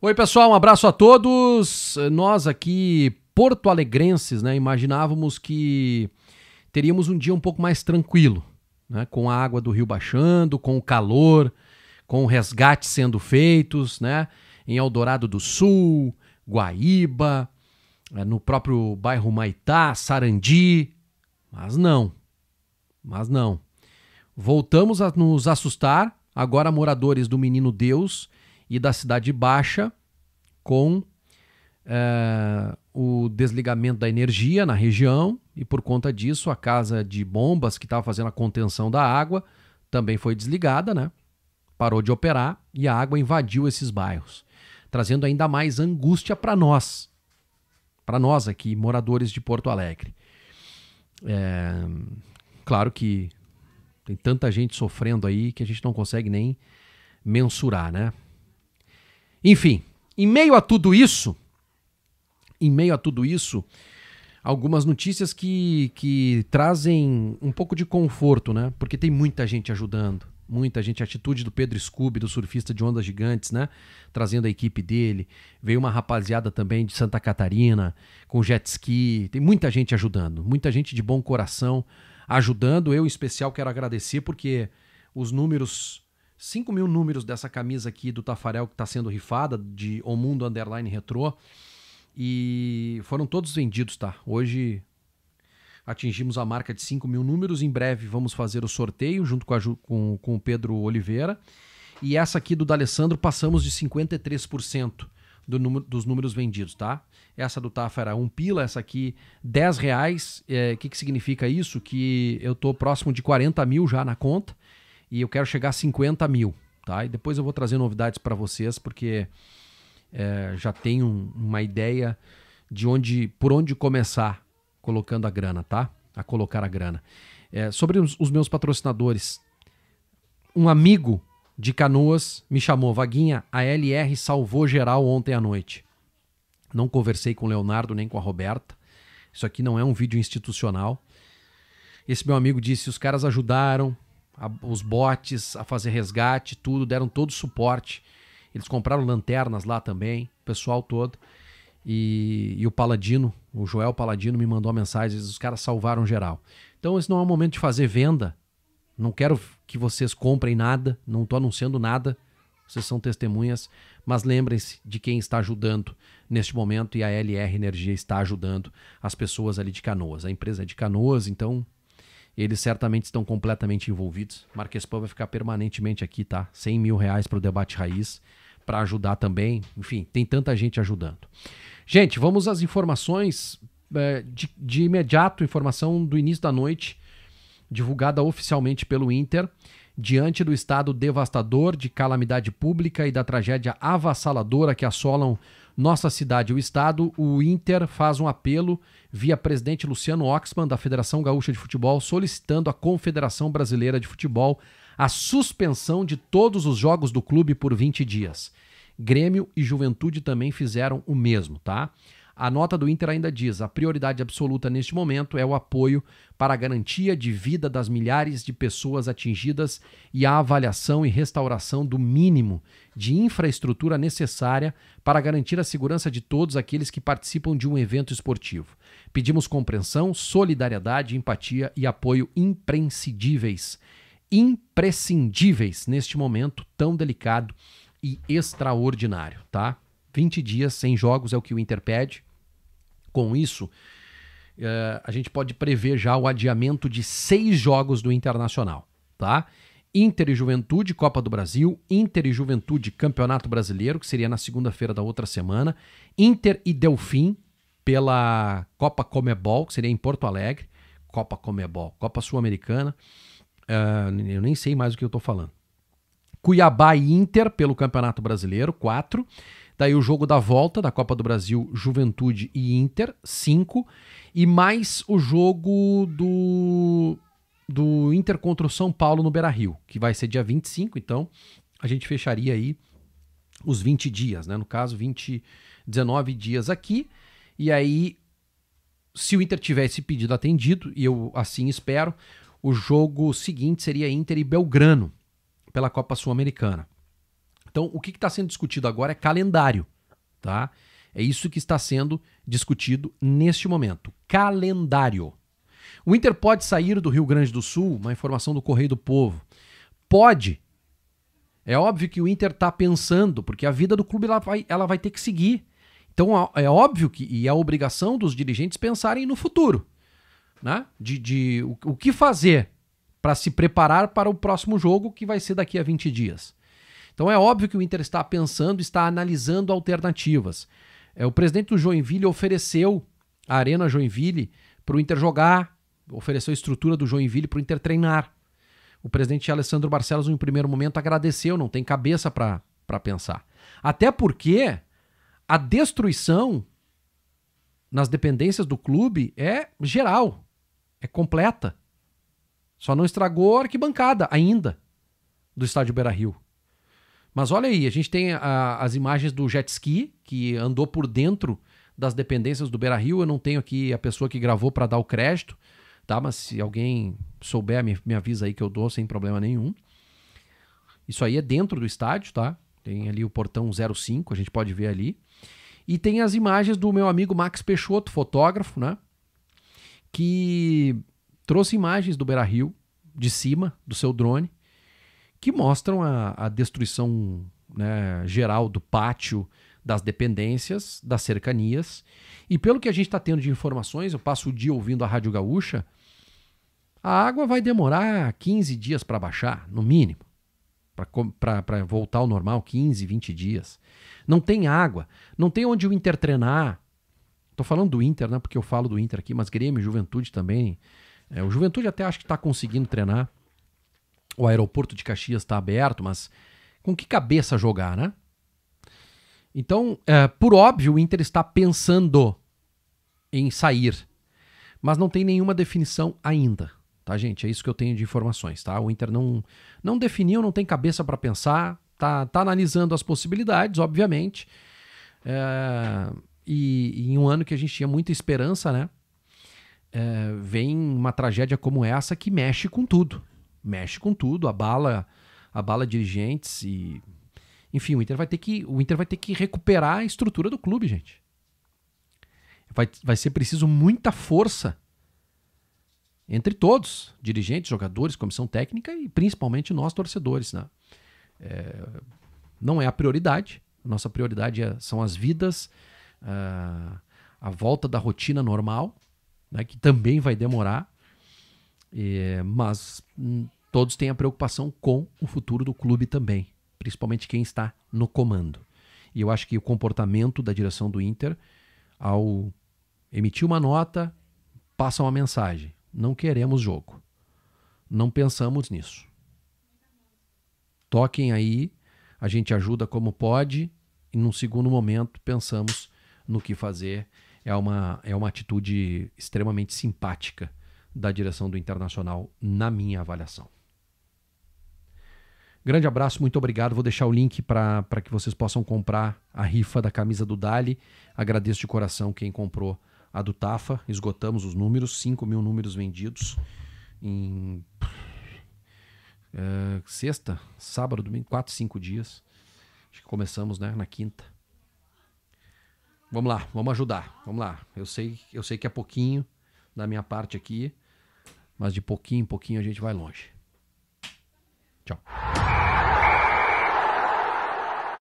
Oi, pessoal, um abraço a todos. Nós aqui, porto-alegrenses, né, imaginávamos que teríamos um dia um pouco mais tranquilo, né, com a água do rio baixando, com o calor, com resgates sendo feitos, né, em Eldorado do Sul, Guaíba, eh, no próprio bairro Maitá, Sarandi, mas não. Mas não. Voltamos a nos assustar, agora moradores do Menino Deus, e da Cidade Baixa, com é, o desligamento da energia na região, e por conta disso a casa de bombas que estava fazendo a contenção da água também foi desligada, né? parou de operar e a água invadiu esses bairros, trazendo ainda mais angústia para nós, para nós aqui, moradores de Porto Alegre. É, claro que tem tanta gente sofrendo aí que a gente não consegue nem mensurar, né? Enfim, em meio a tudo isso, em meio a tudo isso, algumas notícias que, que trazem um pouco de conforto, né? Porque tem muita gente ajudando, muita gente. A atitude do Pedro Scooby, do surfista de ondas gigantes, né? Trazendo a equipe dele. Veio uma rapaziada também de Santa Catarina, com jet ski. Tem muita gente ajudando, muita gente de bom coração ajudando. Eu, em especial, quero agradecer porque os números 5 mil números dessa camisa aqui do Tafarel que está sendo rifada, de O Mundo Underline Retro. E foram todos vendidos, tá? Hoje atingimos a marca de 5 mil números. Em breve vamos fazer o sorteio junto com, a, com, com o Pedro Oliveira. E essa aqui do D'Alessandro passamos de 53%. Do número, dos números vendidos, tá? Essa do Tafa era 1 um pila, essa aqui 10 reais. O é, que, que significa isso? Que eu tô próximo de 40 mil já na conta e eu quero chegar a 50 mil, tá? E depois eu vou trazer novidades para vocês, porque é, já tenho uma ideia de onde, por onde começar colocando a grana, tá? A colocar a grana. É, sobre os, os meus patrocinadores, um amigo de Canoas me chamou, Vaguinha, a LR salvou geral ontem à noite. Não conversei com o Leonardo nem com a Roberta. Isso aqui não é um vídeo institucional. Esse meu amigo disse: os caras ajudaram, a, os botes a fazer resgate, tudo, deram todo o suporte. Eles compraram lanternas lá também, o pessoal todo. E, e, o Paladino, o Joel Paladino, me mandou uma mensagem: os caras salvaram geral. Então, esse não é o momento de fazer venda. Não quero que vocês comprem nada, não estou anunciando nada. Vocês são testemunhas, mas lembrem-se de quem está ajudando neste momento e a LR Energia está ajudando as pessoas ali de Canoas. A empresa é de Canoas, então eles certamente estão completamente envolvidos. Marquespan vai ficar permanentemente aqui, tá? 100 mil reais para o debate raiz, para ajudar também. Enfim, tem tanta gente ajudando. Gente, vamos às informações. É, de, de imediato, informação do início da noite, divulgada oficialmente pelo Inter diante do estado devastador de calamidade pública e da tragédia avassaladora que assolam nossa cidade e o estado, o Inter faz um apelo via presidente Luciano Oxman da Federação Gaúcha de Futebol solicitando à Confederação Brasileira de Futebol a suspensão de todos os jogos do clube por 20 dias. Grêmio e Juventude também fizeram o mesmo, tá? A nota do Inter ainda diz: a prioridade absoluta neste momento é o apoio para a garantia de vida das milhares de pessoas atingidas e a avaliação e restauração do mínimo de infraestrutura necessária para garantir a segurança de todos aqueles que participam de um evento esportivo. Pedimos compreensão, solidariedade, empatia e apoio imprescindíveis. Imprescindíveis neste momento tão delicado e extraordinário, tá? 20 dias sem jogos é o que o Inter pede. Com isso, Uh, a gente pode prever já o adiamento de seis jogos do Internacional, tá? Inter e Juventude, Copa do Brasil, Inter e Juventude, Campeonato Brasileiro, que seria na segunda-feira da outra semana, Inter e Delfim pela Copa Comebol, que seria em Porto Alegre, Copa Comebol, Copa Sul-Americana, uh, eu nem sei mais o que eu tô falando. Cuiabá e Inter pelo Campeonato Brasileiro, 4. Daí tá o jogo da volta da Copa do Brasil, Juventude e Inter, 5. E mais o jogo do, do Inter contra o São Paulo no Beira Rio, que vai ser dia 25. Então a gente fecharia aí os 20 dias, né? No caso, 20, 19 dias aqui. E aí, se o Inter tiver esse pedido atendido, e eu assim espero, o jogo seguinte seria Inter e Belgrano pela Copa Sul-Americana. Então, o que está sendo discutido agora é calendário, tá? É isso que está sendo discutido neste momento. Calendário. O Inter pode sair do Rio Grande do Sul, uma informação do Correio do Povo. Pode. É óbvio que o Inter está pensando, porque a vida do clube ela vai, ela vai ter que seguir. Então é óbvio que e é a obrigação dos dirigentes pensarem no futuro, né? De, de o, o que fazer para se preparar para o próximo jogo que vai ser daqui a 20 dias. Então é óbvio que o Inter está pensando, está analisando alternativas. É, o presidente do Joinville ofereceu a Arena Joinville para o Inter jogar, ofereceu a estrutura do Joinville para o Inter treinar. O presidente Alessandro Barcelos, em primeiro momento, agradeceu, não tem cabeça para pensar. Até porque a destruição nas dependências do clube é geral, é completa. Só não estragou a arquibancada ainda do estádio Beira Rio. Mas olha aí, a gente tem a, as imagens do jet ski que andou por dentro das dependências do Beira Rio. Eu não tenho aqui a pessoa que gravou para dar o crédito, tá? Mas se alguém souber, me, me avisa aí que eu dou sem problema nenhum. Isso aí é dentro do estádio, tá? Tem ali o portão 05, a gente pode ver ali. E tem as imagens do meu amigo Max Peixoto, fotógrafo, né? Que trouxe imagens do Beira Rio de cima do seu drone que mostram a, a destruição né, geral do pátio, das dependências, das cercanias. E pelo que a gente está tendo de informações, eu passo o dia ouvindo a Rádio Gaúcha, a água vai demorar 15 dias para baixar, no mínimo. Para voltar ao normal, 15, 20 dias. Não tem água, não tem onde o Inter treinar. Estou falando do Inter, né? Porque eu falo do Inter aqui, mas Grêmio, Juventude também. É, o Juventude até acho que está conseguindo treinar o aeroporto de Caxias está aberto, mas com que cabeça jogar, né? Então, é, por óbvio, o Inter está pensando em sair, mas não tem nenhuma definição ainda, tá, gente? É isso que eu tenho de informações, tá? O Inter não, não definiu, não tem cabeça para pensar, tá, tá analisando as possibilidades, obviamente. É, e, e em um ano que a gente tinha muita esperança, né? É, vem uma tragédia como essa que mexe com tudo, mexe com tudo, abala, abala dirigentes e enfim, o Inter vai ter que o Inter vai ter que recuperar a estrutura do clube, gente. Vai, vai ser preciso muita força entre todos, dirigentes, jogadores, comissão técnica e principalmente nós torcedores, né? É, não é a prioridade. Nossa prioridade é, são as vidas, a, ah, a volta da rotina normal, né, que também vai demorar. É, mas hum, todos têm a preocupação com o futuro do clube também, principalmente quem está no comando. E eu acho que o comportamento da direção do Inter, ao emitir uma nota, passa uma mensagem: não queremos jogo, não pensamos nisso. Toquem aí, a gente ajuda como pode, e num segundo momento pensamos no que fazer. É uma, é uma atitude extremamente simpática da direção do Internacional, na minha avaliação. Grande abraço, muito obrigado. Vou deixar o link para que vocês possam comprar a rifa da camisa do Dali. Agradeço de coração quem comprou a do Tafa. Esgotamos os números, 5 mil números vendidos em eh, sexta, sábado, domingo, 4, 5 dias. Acho que começamos né, na quinta. Vamos lá, vamos ajudar. Vamos lá. Eu sei, eu sei que é pouquinho da minha parte aqui, mas de pouquinho em pouquinho a gente vai longe. Tchau.